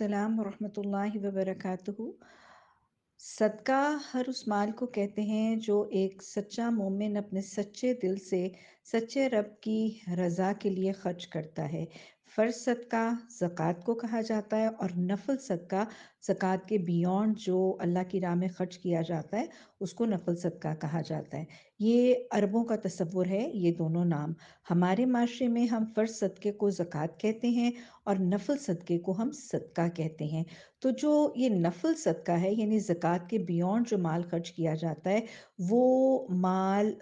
सलाम वरहमतुल्लाहि वबरकातुहु सदका हर उस माल को कहते हैं जो एक सच्चा मोमिन अपने सच्चे दिल से सच्चे रब की रज़ा के लिए खर्च करता है फ़र्ज सदका ज़क़़त को कहा जाता है और नफल सदका ज़क़़त के बियॉन्ड जो अल्लाह की राह में ख़र्च किया जाता है उसको नफल सदका कहा जाता है ये अरबों का तस्वुर है ये दोनों नाम हमारे माशरे में हम फ़र्ज सदक़े को ज़क़़त कहते हैं और नफल सदक़े को हम सदका कहते हैं तो जो ये नफल सदका है यानी ज़क़़त के बियॉन्ड जो माल खर्च किया जाता है वो माल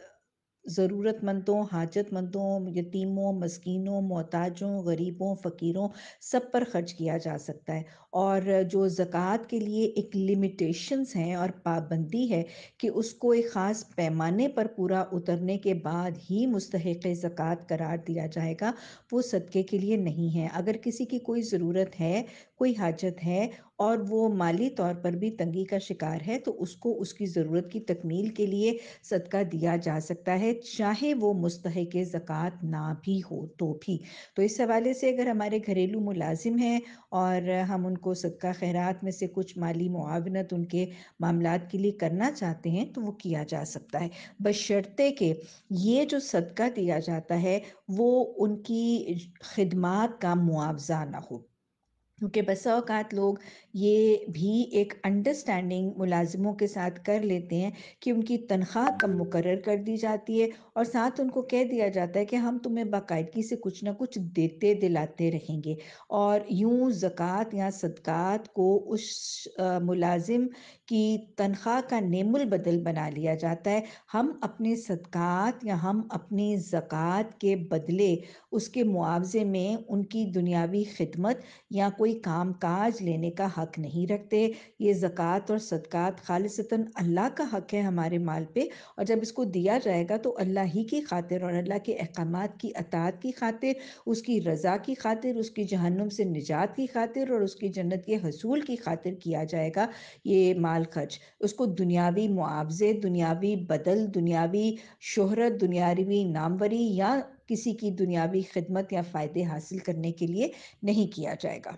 ज़रूरतमंदों हाजतमंदों यतीमों मस्किनों मोहताजों गरीबों फ़कीरों सब पर ख़र्च किया जा सकता है और जो ज़क़़त के लिए एक लिमिटेशंस हैं और पाबंदी है कि उसको एक ख़ास पैमाने पर पूरा उतरने के बाद ही मुस्तक ज़क़़त करार दिया जाएगा वो सदक़े के लिए नहीं है अगर किसी की कोई ज़रूरत है कोई हाजत है और वो माली तौर पर भी तंगी का शिकार है तो उसको उसकी ज़रूरत की तकमील के लिए सदका दिया जा सकता है चाहे वो मुस्तक ज़क़़त ना भी हो तो भी तो इस हवाले से अगर हमारे घरेलू मुलाजिम हैं और हम उनको सदका खैरात में से कुछ माली मुआवनत उनके मामला के लिए करना चाहते हैं तो वो किया जा सकता है बशर्ते के ये जो सदका दिया जाता है वो उनकी खदमात का मुआवजा ना हो क्योंकि बस अवकात लोग ये भी एक अंडरस्टैंडिंग मुलाजमों के साथ कर लेते हैं कि उनकी तनख्वाह कम मुकर कर दी जाती है और साथ उनको कह दिया जाता है कि हम तुम्हें बाकायदगी से कुछ ना कुछ देते दिलाते रहेंगे और यूँ ज़क़़त या सदक़ात को उस मुलाजिम की तनख्वाह का नेमुल बदल बना लिया जाता है हम अपने सदक़ात या हम अपनी जक़ात के बदले उसके मुआवजे में उनकी दुनियावी खिदमत या कोई कोई काम काज लेने का हक नहीं रखते ये ज़क़़त और सदक़ात खालिशता अल्लाह का हक है हमारे माल पे और जब इसको दिया जाएगा तो अल्लाह ही की खातिर और अल्लाह के अहकाम की अतात की खातिर उसकी रज़ा की खातिर उसकी जहन्नुम से निजात की खातिर और उसकी जन्नत के हसूल की खातिर किया जाएगा ये माल खर्च उसको दुनियावी मुआवजे दुनियावी बदल दुनियावी शहरत दुनियावी नामवरी या किसी की दुनियावी खिदमत या फ़ायदे हासिल करने के लिए नहीं किया जाएगा